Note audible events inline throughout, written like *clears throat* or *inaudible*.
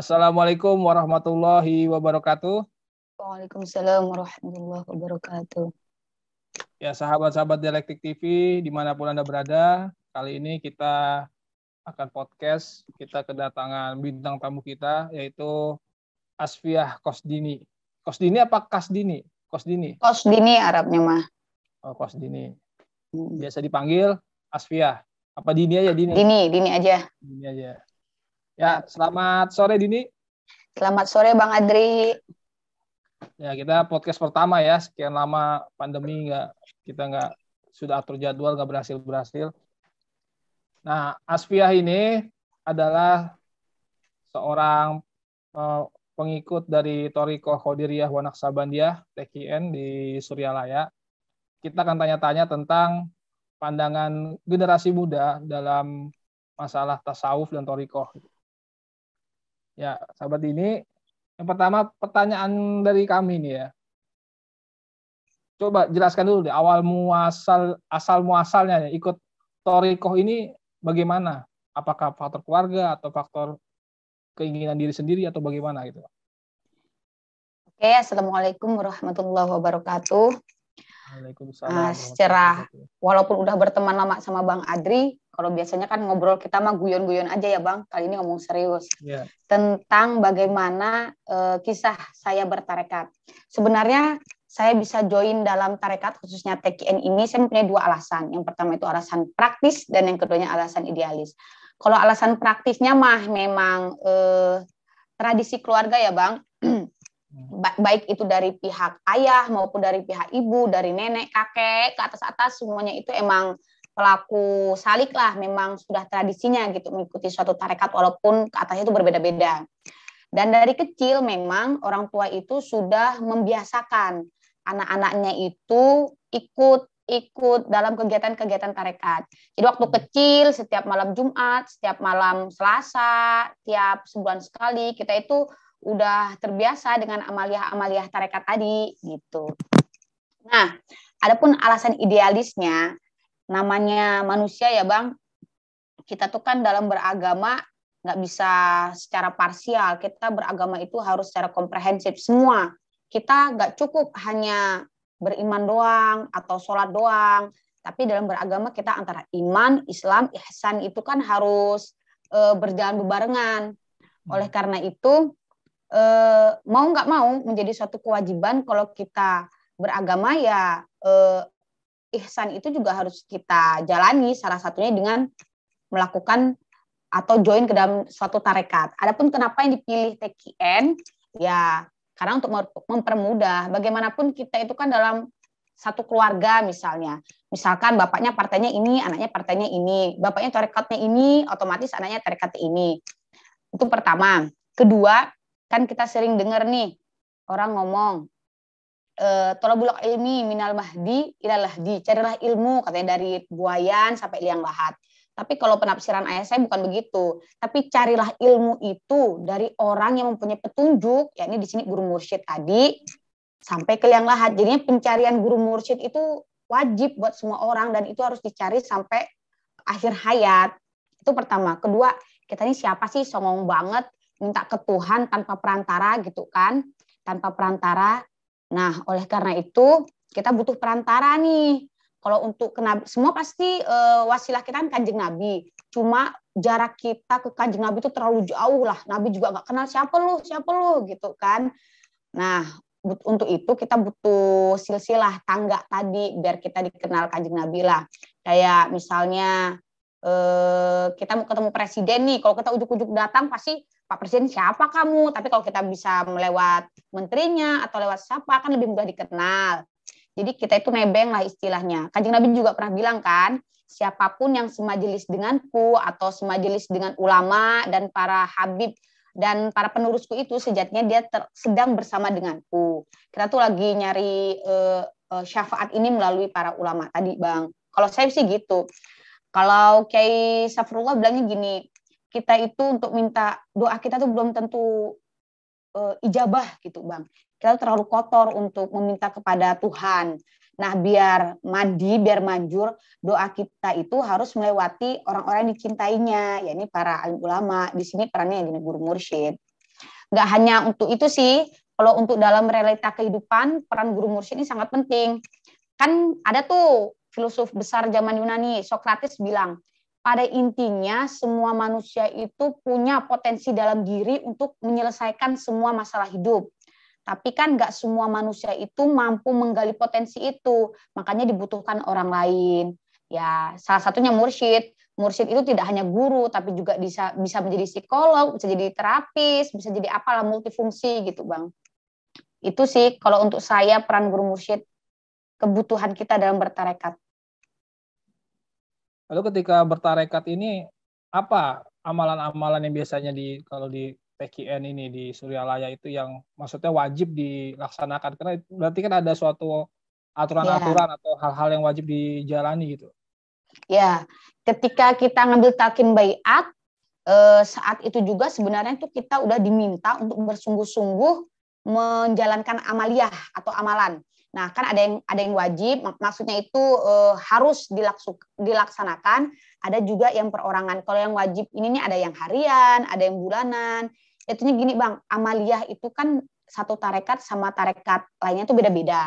Assalamualaikum warahmatullahi wabarakatuh. Waalaikumsalam warahmatullahi wabarakatuh. Ya, sahabat-sahabat Dialektik TV, dimanapun Anda berada, kali ini kita akan podcast, kita kedatangan bintang tamu kita, yaitu Asfiah Kosdini. Kosdini apa Kasdini? Kosdini. Kosdini Arabnya mah. Oh, Kosdini. Hmm. Biasa dipanggil Asfiah. Apa Dini aja Dini? Dini, Dini aja. Dini aja. Ya, selamat sore Dini. Selamat sore Bang Adri. Ya, kita podcast pertama ya. Sekian lama pandemi nggak kita nggak sudah atur jadwal nggak berhasil berhasil. Nah, Asfiah ini adalah seorang eh, pengikut dari Toriko Khodiriah Wanak Sabandiah TKN di Suryalaya. Kita akan tanya-tanya tentang pandangan generasi muda dalam masalah tasawuf dan Toriko. Ya, sahabat ini, yang pertama pertanyaan dari kami nih ya. Coba jelaskan dulu di awal muasal asal muasalnya ya, ikut torikoh ini bagaimana? Apakah faktor keluarga atau faktor keinginan diri sendiri atau bagaimana gitu? Oke, assalamualaikum warahmatullahi wabarakatuh uh, secara walaupun udah berteman lama sama Bang Adri, kalau biasanya kan ngobrol kita mah guyon-guyon aja ya Bang, kali ini ngomong serius. Yeah. Tentang bagaimana uh, kisah saya bertarekat. Sebenarnya saya bisa join dalam tarekat khususnya TKN ini saya punya dua alasan. Yang pertama itu alasan praktis dan yang keduanya alasan idealis. Kalau alasan praktisnya mah memang eh, tradisi keluarga ya Bang. *clears throat* baik itu dari pihak ayah maupun dari pihak ibu, dari nenek, kakek ke atas-atas semuanya itu emang pelaku salik lah memang sudah tradisinya gitu mengikuti suatu tarekat walaupun ke atasnya itu berbeda-beda. Dan dari kecil memang orang tua itu sudah membiasakan anak-anaknya itu ikut ikut dalam kegiatan-kegiatan tarekat. Jadi waktu hmm. kecil setiap malam Jumat, setiap malam Selasa, tiap sebulan sekali kita itu udah terbiasa dengan amaliah-amaliah tarekat tadi gitu. Nah, adapun alasan idealisnya namanya manusia ya, Bang. Kita tuh kan dalam beragama nggak bisa secara parsial. Kita beragama itu harus secara komprehensif semua. Kita nggak cukup hanya beriman doang atau sholat doang. Tapi dalam beragama kita antara iman, Islam, ihsan itu kan harus eh, berjalan berbarengan. Oleh hmm. karena itu eh, mau nggak mau menjadi suatu kewajiban kalau kita beragama ya eh, ihsan itu juga harus kita jalani salah satunya dengan melakukan atau join ke dalam suatu tarekat. Adapun kenapa yang dipilih TKN ya karena untuk mempermudah bagaimanapun kita itu kan dalam satu keluarga misalnya. Misalkan bapaknya partainya ini, anaknya partainya ini, bapaknya tarekatnya ini, otomatis anaknya tarekat ini. Itu pertama. Kedua, kan kita sering dengar nih orang ngomong tolak eh, tolabulak ilmi minal mahdi ilalah di carilah ilmu katanya dari buayan sampai liang lahat tapi kalau penafsiran ayat saya bukan begitu tapi carilah ilmu itu dari orang yang mempunyai petunjuk yakni di sini guru mursyid tadi sampai ke liang lahat jadinya pencarian guru mursyid itu wajib buat semua orang dan itu harus dicari sampai akhir hayat itu pertama kedua kita ini siapa sih songong banget minta ke Tuhan tanpa perantara gitu kan, tanpa perantara. Nah, oleh karena itu kita butuh perantara nih. Kalau untuk ke Nabi, semua pasti e, wasilah kita kan kanjeng Nabi. Cuma jarak kita ke kanjeng Nabi itu terlalu jauh lah. Nabi juga nggak kenal siapa lu, siapa lu gitu kan. Nah, untuk itu kita butuh silsilah tangga tadi biar kita dikenal kanjeng Nabi lah. Kayak misalnya eh, kita mau ketemu presiden nih, kalau kita ujuk-ujuk datang pasti Pak Presiden siapa kamu, tapi kalau kita bisa melewat menterinya atau lewat siapa kan lebih mudah dikenal. Jadi kita itu nebeng lah istilahnya. Kanjeng Nabi juga pernah bilang kan, siapapun yang semajelis denganku atau semajelis dengan ulama dan para habib dan para penurusku itu sejatinya dia ter, sedang bersama denganku. Kita tuh lagi nyari uh, uh, syafaat ini melalui para ulama tadi, Bang. Kalau saya sih gitu. Kalau Kiai Safrullah bilangnya gini, kita itu untuk minta doa kita tuh belum tentu uh, ijabah gitu bang kita terlalu kotor untuk meminta kepada Tuhan. Nah, biar mandi, biar manjur, doa kita itu harus melewati orang-orang yang dicintainya, yakni para alim ulama. Di sini perannya yang Guru Mursyid. Nggak hanya untuk itu sih, kalau untuk dalam realita kehidupan, peran Guru Mursyid ini sangat penting. Kan ada tuh filosof besar zaman Yunani, Socrates bilang, pada intinya semua manusia itu punya potensi dalam diri untuk menyelesaikan semua masalah hidup. Tapi kan nggak semua manusia itu mampu menggali potensi itu, makanya dibutuhkan orang lain. Ya, salah satunya mursyid. Mursyid itu tidak hanya guru, tapi juga bisa bisa menjadi psikolog, bisa jadi terapis, bisa jadi apalah multifungsi gitu, Bang. Itu sih kalau untuk saya peran guru mursyid kebutuhan kita dalam bertarekat. Lalu ketika bertarekat ini apa amalan-amalan yang biasanya di kalau di TKN ini di Suryalaya itu yang maksudnya wajib dilaksanakan karena berarti kan ada suatu aturan-aturan ya. atau hal-hal yang wajib dijalani gitu. Ya, ketika kita ngambil takin bayat eh, saat itu juga sebenarnya itu kita udah diminta untuk bersungguh-sungguh menjalankan amaliah atau amalan. Nah, kan ada yang ada yang wajib, maksudnya itu e, harus dilaksuk, dilaksanakan. Ada juga yang perorangan. Kalau yang wajib ini nih ada yang harian, ada yang bulanan. Itunya gini bang, amaliyah itu kan satu tarekat sama tarekat lainnya itu beda-beda.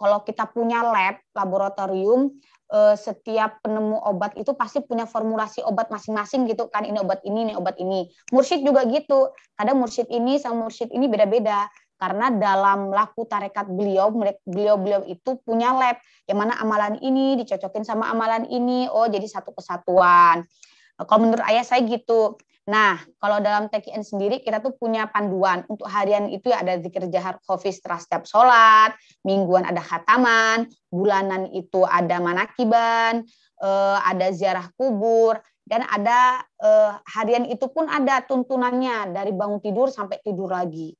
Kalau kita punya lab, laboratorium, e, setiap penemu obat itu pasti punya formulasi obat masing-masing gitu kan. Ini obat ini, ini obat ini. Mursyid juga gitu. Kadang mursyid ini sama mursyid ini beda-beda karena dalam laku tarekat beliau beliau beliau itu punya lab yang mana amalan ini dicocokin sama amalan ini oh jadi satu kesatuan kalau menurut ayah saya gitu nah kalau dalam TKN sendiri kita tuh punya panduan untuk harian itu ya ada zikir jahar kofi setelah setiap sholat mingguan ada khataman bulanan itu ada manakiban eh, ada ziarah kubur dan ada eh, harian itu pun ada tuntunannya dari bangun tidur sampai tidur lagi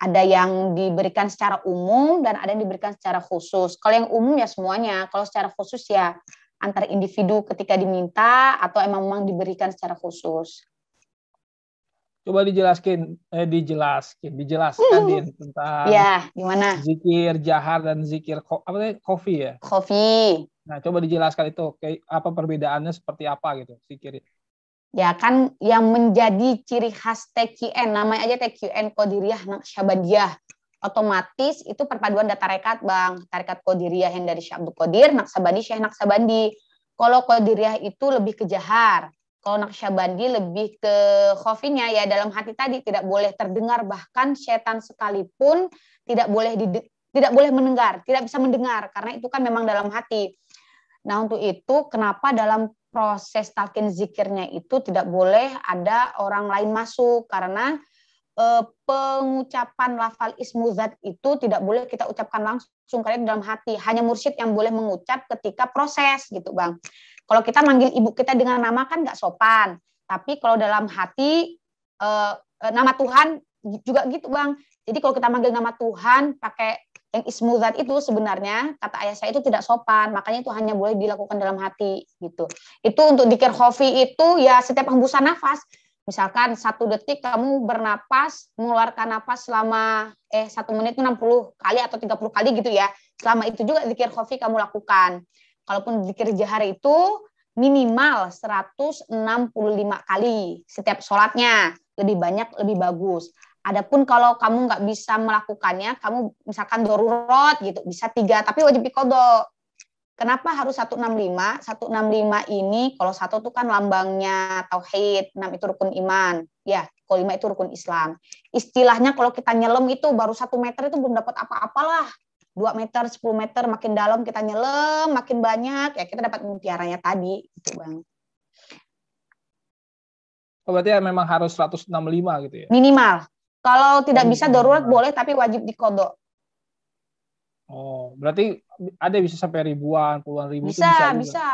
ada yang diberikan secara umum dan ada yang diberikan secara khusus. Kalau yang umum ya semuanya, kalau secara khusus ya antar individu ketika diminta atau emang memang diberikan secara khusus. Coba eh, dijelaskan, eh, dijelaskan, dijelaskan Din, tentang ya, gimana? zikir jahar dan zikir apa itu kofi ya. Kofi. Nah, coba dijelaskan itu, kayak apa perbedaannya seperti apa gitu zikir ya kan yang menjadi ciri khas TQN namanya aja TQN Kodiriyah Naqsyabandiyah otomatis itu perpaduan data rekat bang tarekat Kodiriyah yang dari Syekh Abdul Qadir Naksabandi Syekh Naksabandi kalau Kodiriyah itu lebih ke jahar kalau Naqsyabandi lebih ke khofinya ya dalam hati tadi tidak boleh terdengar bahkan setan sekalipun tidak boleh di, tidak boleh mendengar tidak bisa mendengar karena itu kan memang dalam hati Nah, untuk itu kenapa dalam proses talkin zikirnya itu tidak boleh ada orang lain masuk karena e, pengucapan lafal ismu zat itu tidak boleh kita ucapkan langsung karena dalam hati hanya mursyid yang boleh mengucap ketika proses gitu bang kalau kita manggil ibu kita dengan nama kan nggak sopan tapi kalau dalam hati e, nama Tuhan juga gitu bang jadi kalau kita manggil nama Tuhan pakai yang ismu itu sebenarnya kata ayah saya itu tidak sopan, makanya itu hanya boleh dilakukan dalam hati gitu. Itu untuk dikir khofi itu ya setiap hembusan nafas, misalkan satu detik kamu bernapas, mengeluarkan nafas selama eh satu menit itu 60 kali atau 30 kali gitu ya. Selama itu juga dikir khofi kamu lakukan. Kalaupun dikir jahar itu minimal 165 kali setiap sholatnya. Lebih banyak lebih bagus. Adapun kalau kamu nggak bisa melakukannya, kamu misalkan dorurot gitu, bisa tiga, tapi wajib dikodo. Kenapa harus 165? 165 ini kalau satu itu kan lambangnya tauhid, 6 itu rukun iman, ya, kalau 5 itu rukun Islam. Istilahnya kalau kita nyelam itu baru satu meter itu belum dapat apa-apalah. 2 meter, 10 meter, makin dalam kita nyelam, makin banyak, ya kita dapat mutiaranya tadi, gitu Bang. Oh, berarti ya memang harus 165 gitu ya? Minimal, kalau tidak bisa hmm. darurat boleh tapi wajib dikodok. Oh, berarti ada bisa sampai ribuan, puluhan ribu bisa, bisa, bisa.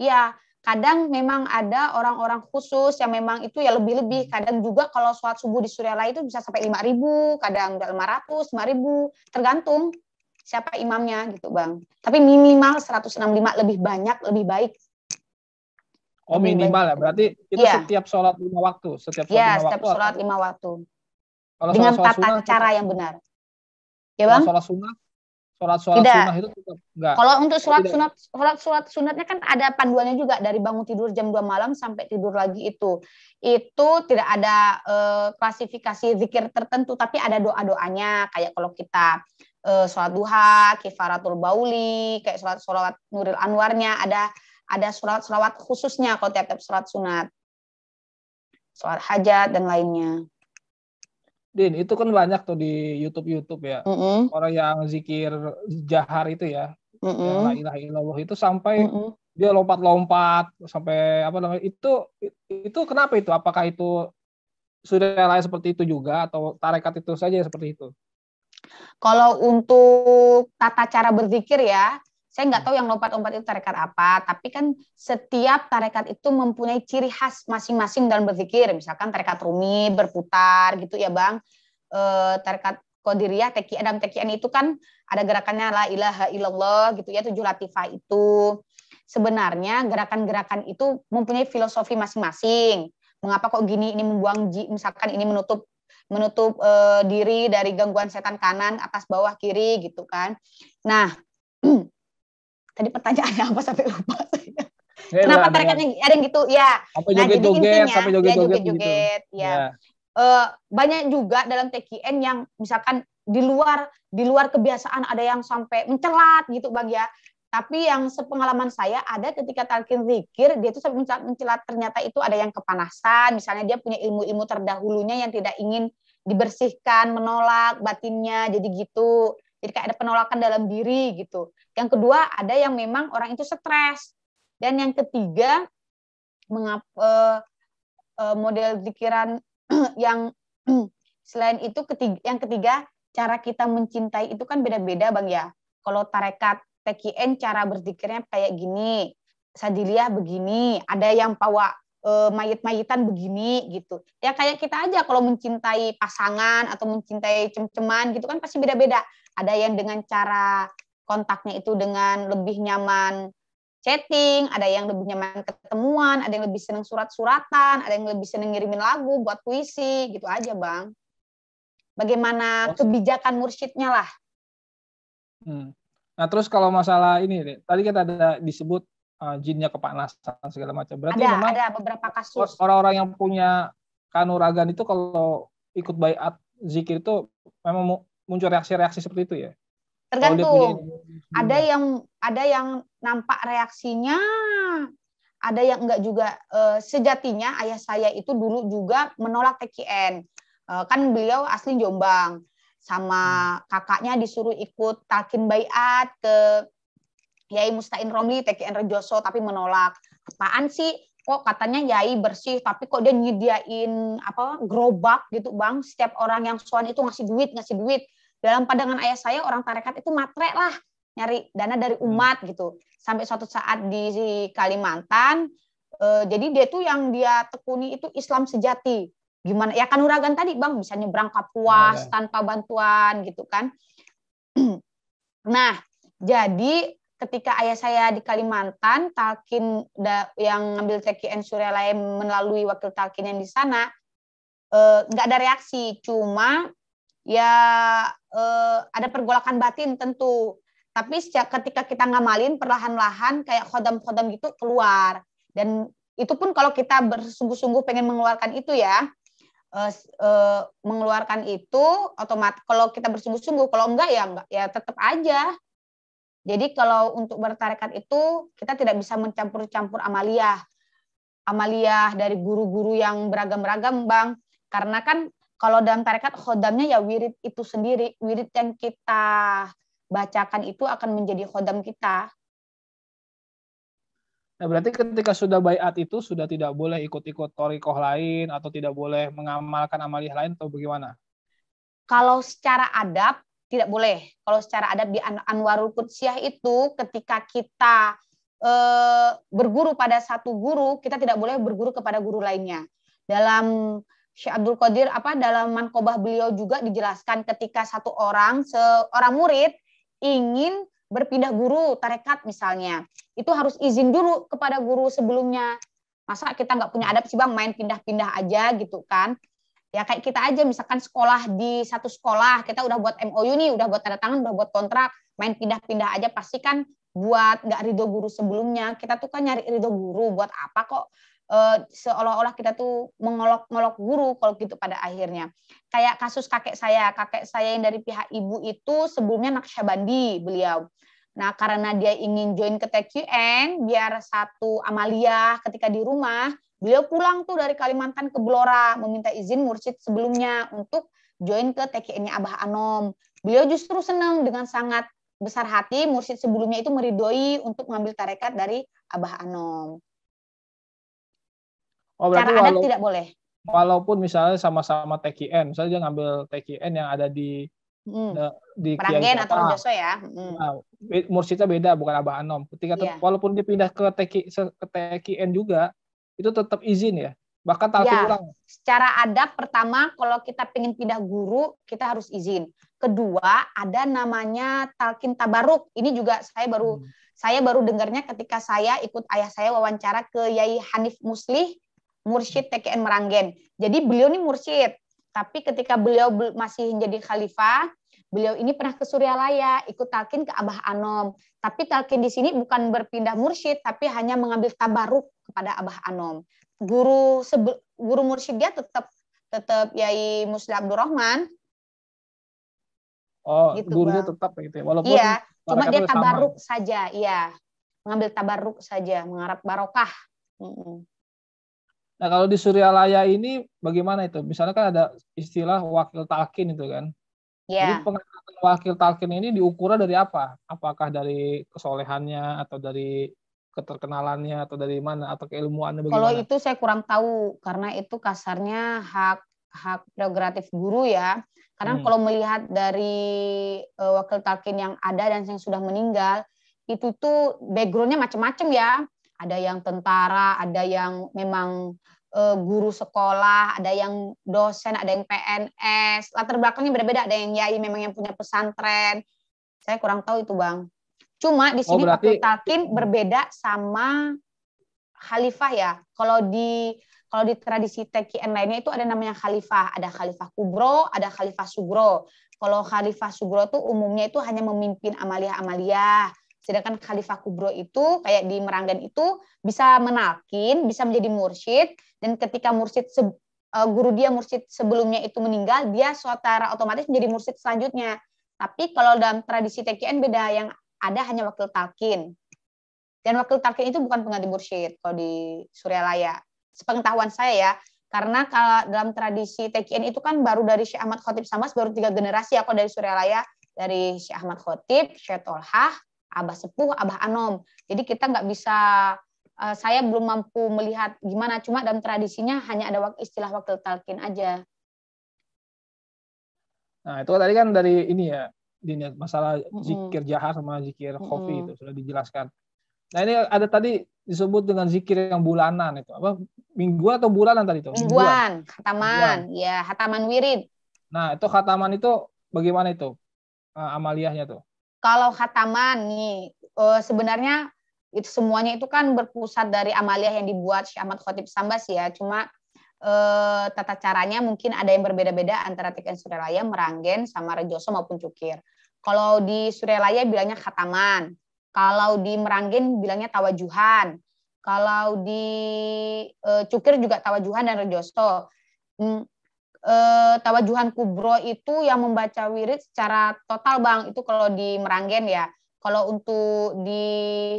Iya, kadang memang ada orang-orang khusus yang memang itu ya lebih-lebih. Hmm. Kadang juga kalau sholat subuh di Suryala itu bisa sampai lima ribu, kadang udah 500, lima ribu, tergantung siapa imamnya gitu, Bang. Tapi minimal 165 lebih banyak, lebih baik. Oh, minimal ya. Berarti itu ya. setiap sholat lima waktu, setiap sholat ya, lima setiap waktu. setiap sholat lima waktu. Kalau dengan sholat, tata sunnah, cara yang benar. Ya bang? Sholat sunat, sholat sholat tidak. sunnah itu tetap enggak. Kalau untuk sholat tidak. sunat, sholat sholat sunatnya kan ada panduannya juga dari bangun tidur jam 2 malam sampai tidur lagi itu. Itu tidak ada eh, klasifikasi zikir tertentu, tapi ada doa doanya. Kayak kalau kita eh, sholat duha, kifaratul bauli, kayak sholat sholat nuril anwarnya ada ada sholat sholat khususnya kalau tiap-tiap sholat sunat, sholat hajat dan lainnya. Din, itu kan banyak tuh di YouTube-YouTube ya. Mm -hmm. Orang yang zikir jahar itu ya. Mm -hmm. Yang la ilaha illallah itu sampai mm -hmm. dia lompat-lompat sampai apa namanya? Itu itu kenapa itu? Apakah itu sudah lain seperti itu juga atau tarekat itu saja seperti itu? Kalau untuk tata cara berzikir ya, saya nggak tahu yang lompat-lompat itu tarekat apa, tapi kan setiap tarekat itu mempunyai ciri khas masing-masing dalam berzikir. Misalkan tarekat Rumi berputar gitu ya Bang. E, tarekat Qadiriyah, Teki Adam An itu kan ada gerakannya la ilaha illallah gitu ya, tujuh latifah itu. Sebenarnya gerakan-gerakan itu mempunyai filosofi masing-masing. Mengapa kok gini ini membuang misalkan ini menutup menutup e, diri dari gangguan setan kanan atas bawah kiri gitu kan. Nah, *clears throat* tadi pertanyaannya apa sampai lupa saya. *laughs* Kenapa targetnya ada yang gitu? Ya. Sampai nah, joget, jadi joget, intinya, sampai joget, ya, joget, gitu. ya. ya. Uh, banyak juga dalam TKN yang misalkan di luar di luar kebiasaan ada yang sampai mencelat gitu bang ya. Tapi yang sepengalaman saya ada ketika talkin zikir dia itu sampai mencelat ternyata itu ada yang kepanasan, misalnya dia punya ilmu-ilmu terdahulunya yang tidak ingin dibersihkan, menolak batinnya, jadi gitu. Jadi kayak ada penolakan dalam diri gitu. Yang kedua ada yang memang orang itu stres. Dan yang ketiga mengapa eh, eh, model pikiran *clears throat* yang *clears throat* selain itu ketiga, yang ketiga cara kita mencintai itu kan beda-beda bang ya. Kalau tarekat TKN cara berzikirnya kayak gini, sadiliah begini, ada yang pawa e, eh, mayit-mayitan begini gitu. Ya kayak kita aja kalau mencintai pasangan atau mencintai cem-ceman gitu kan pasti beda-beda ada yang dengan cara kontaknya itu dengan lebih nyaman chatting, ada yang lebih nyaman ketemuan, ada yang lebih seneng surat-suratan, ada yang lebih seneng ngirimin lagu buat puisi, gitu aja bang. Bagaimana oh. kebijakan mursyidnya lah. Hmm. Nah terus kalau masalah ini, nih, tadi kita ada disebut uh, jinnya kepanasan segala macam. Berarti ada, memang ada beberapa kasus. Orang-orang yang punya kanuragan itu kalau ikut bayat zikir itu memang muncul reaksi-reaksi seperti itu ya? Tergantung. Hmm, ada iya. yang ada yang nampak reaksinya, ada yang enggak juga. Eh, sejatinya ayah saya itu dulu juga menolak TKN. Eh, kan beliau asli Jombang. Sama hmm. kakaknya disuruh ikut takin bayat ke Yai Mustain Romli TKN Rejoso tapi menolak. Apaan sih? kok katanya yai bersih tapi kok dia nyediain apa gerobak gitu bang setiap orang yang soan itu ngasih duit ngasih duit dalam pandangan ayah saya orang tarekat itu matre lah nyari dana dari hmm. umat gitu sampai suatu saat di Kalimantan eh, jadi dia tuh yang dia tekuni itu Islam sejati gimana ya kan uragan tadi bang bisa nyebrang kapuas ya, tanpa bantuan gitu kan *clears throat* nah jadi ketika ayah saya di Kalimantan talkin yang ngambil TKN Surya melalui wakil talkin yang di sana eh, nggak eh, ada reaksi cuma ya eh, ada pergolakan batin tentu. Tapi sejak ketika kita ngamalin perlahan-lahan kayak khodam-khodam gitu keluar. Dan itu pun kalau kita bersungguh-sungguh pengen mengeluarkan itu ya, eh, eh, mengeluarkan itu otomatis kalau kita bersungguh-sungguh, kalau enggak ya enggak ya tetap aja. Jadi kalau untuk bertarekat itu kita tidak bisa mencampur-campur amaliah amaliah dari guru-guru yang beragam-beragam, Bang. Karena kan kalau dalam tarekat khodamnya ya wirid itu sendiri, wirid yang kita bacakan itu akan menjadi khodam kita. Nah, berarti ketika sudah bayat itu sudah tidak boleh ikut-ikut torikoh lain atau tidak boleh mengamalkan amaliyah lain atau bagaimana? Kalau secara adab tidak boleh. Kalau secara adab di Anwarul Qudsiyah itu ketika kita e, berguru pada satu guru, kita tidak boleh berguru kepada guru lainnya. Dalam Syekh Abdul Qadir apa dalam mankobah beliau juga dijelaskan ketika satu orang seorang murid ingin berpindah guru tarekat misalnya itu harus izin dulu kepada guru sebelumnya masa kita nggak punya adab sih bang main pindah-pindah aja gitu kan ya kayak kita aja misalkan sekolah di satu sekolah kita udah buat MOU nih udah buat tanda tangan udah buat kontrak main pindah-pindah aja pasti kan buat nggak ridho guru sebelumnya kita tuh kan nyari ridho guru buat apa kok uh, seolah-olah kita tuh mengolok-olok guru kalau gitu pada akhirnya. Kayak kasus kakek saya, kakek saya yang dari pihak ibu itu sebelumnya Naksabandi beliau. Nah, karena dia ingin join ke TQN biar satu amalia ketika di rumah, beliau pulang tuh dari Kalimantan ke Blora meminta izin mursyid sebelumnya untuk join ke TQN-nya Abah Anom. Beliau justru senang dengan sangat besar hati mursyid sebelumnya itu meridoi untuk mengambil tarekat dari Abah Anom. Oh, Cara adat walaupun, tidak boleh. Walaupun misalnya sama-sama TKN, misalnya dia ngambil TKN yang ada di hmm. Eh, di Meranggen atau Rudoso ya. Hmm. Nah, mursidnya beda bukan Abah Anom. Ketika yeah. walaupun dia pindah ke ke TKN juga itu tetap izin ya. Bahkan tahu ya, ulang. Secara adab pertama kalau kita pengen pindah guru kita harus izin. Kedua ada namanya talkin tabaruk. Ini juga saya baru hmm. saya baru dengarnya ketika saya ikut ayah saya wawancara ke Yai Hanif Muslih Mursyid TKN Meranggen. Jadi beliau ini mursyid, tapi ketika beliau masih menjadi khalifah, beliau ini pernah ke Suryalaya, ikut talkin ke Abah Anom. Tapi talkin di sini bukan berpindah mursyid, tapi hanya mengambil tabaruk kepada Abah Anom. Guru guru mursyid dia tetap tetap Yai Muslim Abdurrahman. Oh, gitu, gurunya bang. tetap gitu ya. Walaupun iya, cuma dia tabaruk sama. saja, iya. Mengambil tabaruk saja, mengharap barokah. Mm -mm. Nah, kalau di Suryalaya ini bagaimana itu? Misalnya kan ada istilah wakil talkin itu kan. Yeah. Jadi pengangkatan wakil talkin ini diukur dari apa? Apakah dari kesolehannya atau dari keterkenalannya atau dari mana atau keilmuannya bagaimana? Kalau itu saya kurang tahu karena itu kasarnya hak hak prerogatif guru ya. Karena hmm. kalau melihat dari uh, wakil talkin yang ada dan yang sudah meninggal, itu tuh backgroundnya macam-macam ya. Ada yang tentara, ada yang memang Eh, guru sekolah, ada yang dosen, ada yang PNS. Latar belakangnya beda-beda, ada yang yai memang yang punya pesantren. Saya kurang tahu itu, Bang. Cuma di oh, sini oh, berarti... Talkin berbeda sama khalifah ya. Kalau di kalau di tradisi TKN lainnya itu ada namanya khalifah, ada khalifah kubro, ada khalifah sugro. Kalau khalifah sugro itu umumnya itu hanya memimpin amalia-amalia, Sedangkan Khalifah Kubro itu kayak di Meranggan itu bisa menalkin, bisa menjadi mursyid dan ketika mursyid eh, guru dia mursyid sebelumnya itu meninggal, dia secara otomatis menjadi mursyid selanjutnya. Tapi kalau dalam tradisi TKN beda yang ada hanya wakil talkin. Dan wakil talkin itu bukan pengganti mursyid kalau di Suryalaya. Sepengetahuan saya ya, karena kalau dalam tradisi TKN itu kan baru dari Syekh Ahmad Khotib Samas baru tiga generasi ya kalau dari Suryalaya dari Syekh Ahmad Khotib, Syekh Tolhah, abah sepuh, abah anom. Jadi kita nggak bisa eh, saya belum mampu melihat gimana cuma dalam tradisinya hanya ada istilah wakil talkin aja. Nah, itu tadi kan dari ini ya, ini ya, masalah zikir jahar sama zikir kopi itu sudah dijelaskan. Nah, ini ada tadi disebut dengan zikir yang bulanan itu. Apa minggu atau bulanan tadi itu? Mingguan, khataman. Ya, khataman wirid. Nah, itu khataman itu bagaimana itu? Ah, amaliahnya amaliyahnya tuh kalau khataman nih eh, uh, sebenarnya itu semuanya itu kan berpusat dari amaliah yang dibuat Syekh Ahmad Khotib Sambas ya. Cuma eh, tata caranya mungkin ada yang berbeda-beda antara Tiken Surelaya, Meranggen, sama Rejoso maupun Cukir. Kalau di Surelaya bilangnya khataman. Kalau di Meranggen bilangnya tawajuhan. Kalau di eh, Cukir juga tawajuhan dan Rejoso. Hmm, eh, tawajuhan kubro itu yang membaca wirid secara total bang itu kalau di Meranggen ya kalau untuk di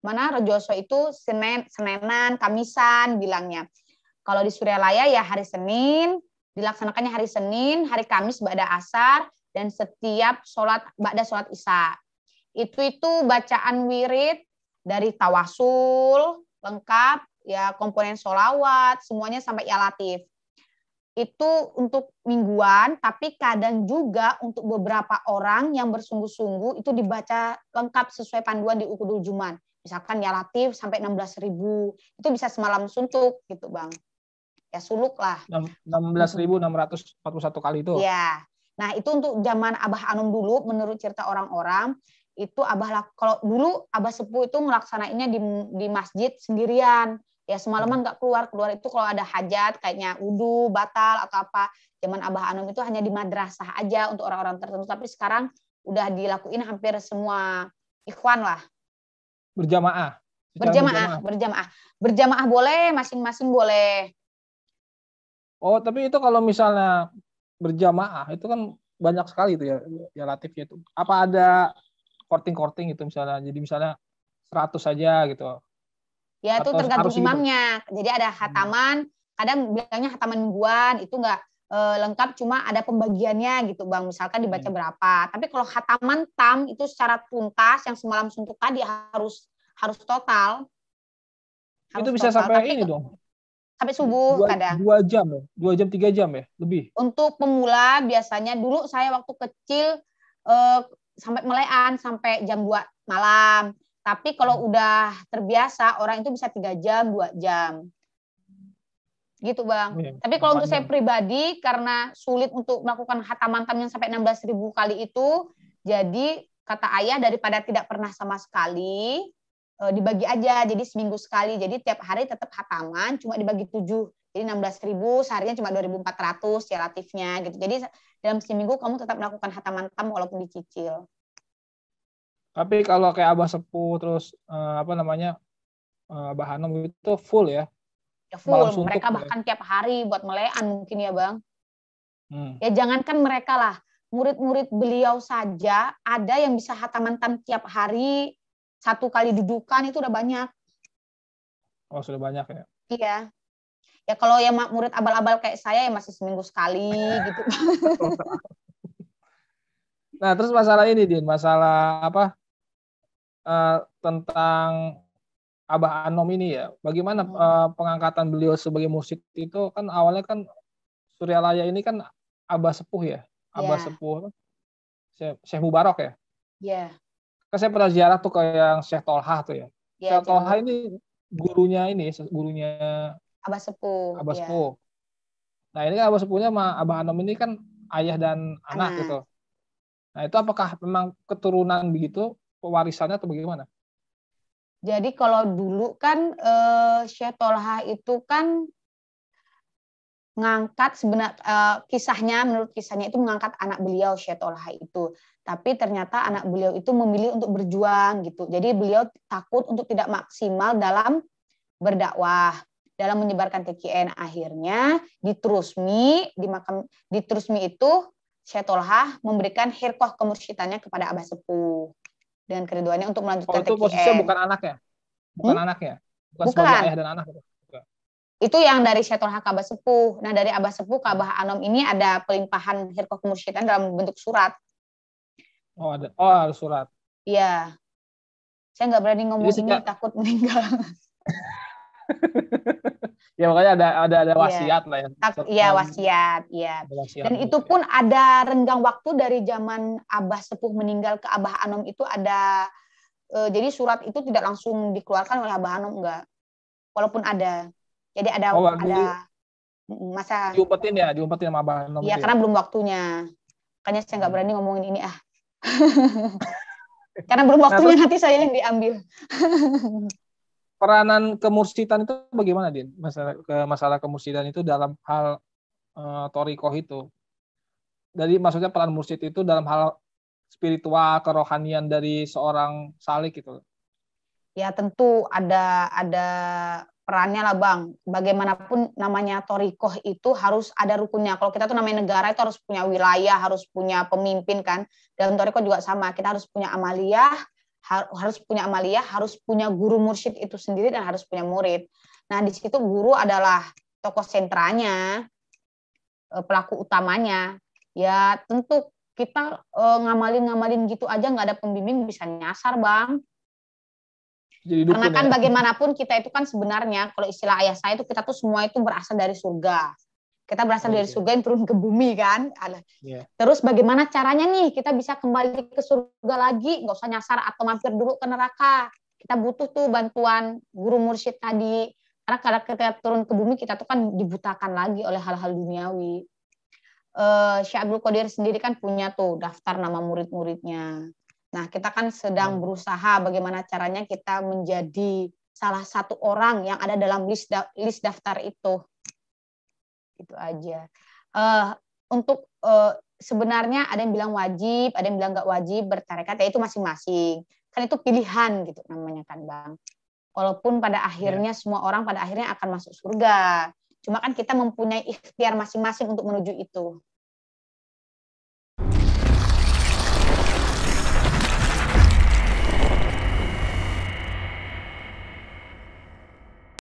mana Rejoso itu senen Senenan Kamisan bilangnya kalau di Suryalaya ya hari Senin dilaksanakannya hari Senin hari Kamis ba'da asar dan setiap sholat ba'da sholat isya itu itu bacaan wirid dari tawasul lengkap ya komponen solawat semuanya sampai ya latif itu untuk mingguan, tapi kadang juga untuk beberapa orang yang bersungguh-sungguh itu dibaca lengkap sesuai panduan di Ukudul Juman. Misalkan ya Latif sampai belas ribu, itu bisa semalam suntuk gitu Bang. Ya suluk lah. 16.641 kali itu. Ya. Nah itu untuk zaman Abah Anum dulu menurut cerita orang-orang, itu Abah kalau dulu Abah Sepuh itu melaksanakannya di, di masjid sendirian ya semalaman hmm. nggak keluar keluar itu kalau ada hajat kayaknya udu batal atau apa zaman abah Anum itu hanya di madrasah aja untuk orang-orang tertentu tapi sekarang udah dilakuin hampir semua ikhwan lah berjamaah berjamaah berjamaah berjamaah, boleh masing-masing boleh oh tapi itu kalau misalnya berjamaah itu kan banyak sekali itu ya ya ya itu apa ada korting korting itu misalnya jadi misalnya 100 saja gitu Ya itu tergantung gitu? imamnya. Itu. Jadi ada hmm. hataman, kadang bilangnya hataman mingguan itu enggak e, eh, lengkap cuma ada pembagiannya gitu Bang. Misalkan dibaca hmm. berapa. Tapi kalau hataman tam itu secara tuntas yang semalam suntuk tadi harus harus total. Harus itu bisa total. sampai Tapi, ini dong. Sampai subuh dua, kadang. Dua jam ya? Dua jam, tiga jam ya? Lebih? Untuk pemula biasanya dulu saya waktu kecil e, sampai melean sampai jam 2 malam. Tapi kalau hmm. udah terbiasa orang itu bisa tiga jam, dua jam. Gitu Bang. Ya, Tapi kalau untuk saya pribadi karena sulit untuk melakukan hataman mantan yang sampai ribu kali itu, jadi kata ayah daripada tidak pernah sama sekali eh, dibagi aja jadi seminggu sekali. Jadi tiap hari tetap hataman cuma dibagi tujuh Jadi ribu, seharinya cuma 2.400 ya relatifnya gitu. Jadi dalam seminggu kamu tetap melakukan hataman mantan walaupun dicicil. Tapi kalau kayak Abah Sepuh terus uh, apa namanya uh, Abah Hanum itu full ya. Ya full. Malam suntuk, mereka ya. bahkan ya. tiap hari buat melean mungkin ya bang. Hmm. Ya jangankan mereka lah, murid-murid beliau saja ada yang bisa hatamantan tiap hari satu kali dudukan itu udah banyak. Oh sudah banyak ya? Iya. Ya kalau yang murid abal-abal kayak saya ya masih seminggu sekali gitu. *laughs* nah terus masalah ini Din, masalah apa? Eh, tentang Abah Anom ini ya. Bagaimana uh, pengangkatan beliau sebagai musik itu kan awalnya kan Suryalaya ini kan Abah Sepuh ya. Abah yeah. Sepuh. Syekh Mubarok ya. Iya. Yeah. Kan saya pernah ziarah tuh ke yang Syekh Tolha tuh ya. Yeah, Syekh Tolha ini gurunya ini, gurunya Abah Sepuh. Abah yeah. Sepuh. Nah ini kan Abah Sepuhnya sama Abah Anom ini kan ayah dan anak, anak gitu. Nah itu apakah memang keturunan begitu pewarisannya atau bagaimana? Jadi kalau dulu kan uh, eh, Syekh Tolha itu kan mengangkat sebenar uh, eh, kisahnya menurut kisahnya itu mengangkat anak beliau Syekh Tolha itu. Tapi ternyata anak beliau itu memilih untuk berjuang gitu. Jadi beliau takut untuk tidak maksimal dalam berdakwah dalam menyebarkan TKN akhirnya diterusmi di makam diterusmi itu Syekh Tolha memberikan hirkoh kemursitannya kepada Abah Sepuh dengan keriduannya untuk melanjutkan oh, itu TKN. posisinya bukan anaknya bukan hmm? anaknya bukan, bukan. sebagai ayah dan anak ya? bukan. itu yang dari Syetor Abah Sepuh. Nah, dari Abah Sepuh ke Abah Anom ini ada pelimpahan Hirkoh Kemursyidkan dalam bentuk surat. Oh, ada. Oh, ada surat. Iya. Saya nggak berani ngomong Jadi, ini, takut meninggal. *laughs* *laughs* ya makanya ada ada ada iya. wasiat ya. lah ya. Iya wasiat, iya. Dan gitu itu ya. pun ada renggang waktu dari zaman Abah Sepuh meninggal ke Abah Anom itu ada eh, jadi surat itu tidak langsung dikeluarkan oleh Abah Anom enggak. Walaupun ada. Jadi ada oh, ada masa diumpetin ya, diumpetin sama Abah Anom. Iya, ya? karena belum waktunya. Makanya saya nggak hmm. berani ngomongin ini ah. *laughs* karena belum waktunya nah, nanti saya yang diambil. *laughs* peranan kemursitan itu bagaimana Din? Masalah ke masalah kemursitan itu dalam hal uh, eh, torikoh itu. Jadi maksudnya peran mursid itu dalam hal spiritual kerohanian dari seorang salik itu. Ya tentu ada ada perannya lah bang. Bagaimanapun namanya torikoh itu harus ada rukunnya. Kalau kita tuh namanya negara itu harus punya wilayah, harus punya pemimpin kan. Dalam torikoh juga sama. Kita harus punya amaliyah, harus punya amalia, harus punya guru mursyid itu sendiri dan harus punya murid. Nah, di situ guru adalah tokoh sentranya, e, pelaku utamanya. Ya, tentu kita e, ngamalin-ngamalin gitu aja nggak ada pembimbing bisa nyasar, Bang. Jadi Karena kan ya. bagaimanapun kita itu kan sebenarnya kalau istilah ayah saya itu kita tuh semua itu berasal dari surga. Kita berasal iya, dari iya. surga yang turun ke bumi kan. Yeah. Terus bagaimana caranya nih kita bisa kembali ke surga lagi? Nggak usah nyasar atau mampir dulu ke neraka. Kita butuh tuh bantuan guru mursyid tadi. Karena kalau kita turun ke bumi kita tuh kan dibutakan lagi oleh hal-hal duniawi. Uh, Syekh Abdul Qadir sendiri kan punya tuh daftar nama murid-muridnya. Nah, kita kan sedang hmm. berusaha bagaimana caranya kita menjadi salah satu orang yang ada dalam list da list daftar itu. Itu aja. Uh, untuk uh, sebenarnya ada yang bilang wajib, ada yang bilang nggak wajib bertarekat, ya itu masing-masing. Kan itu pilihan gitu namanya kan Bang. Walaupun pada iya. akhirnya semua orang pada akhirnya akan masuk surga. Cuma kan kita mempunyai ikhtiar masing-masing untuk menuju itu.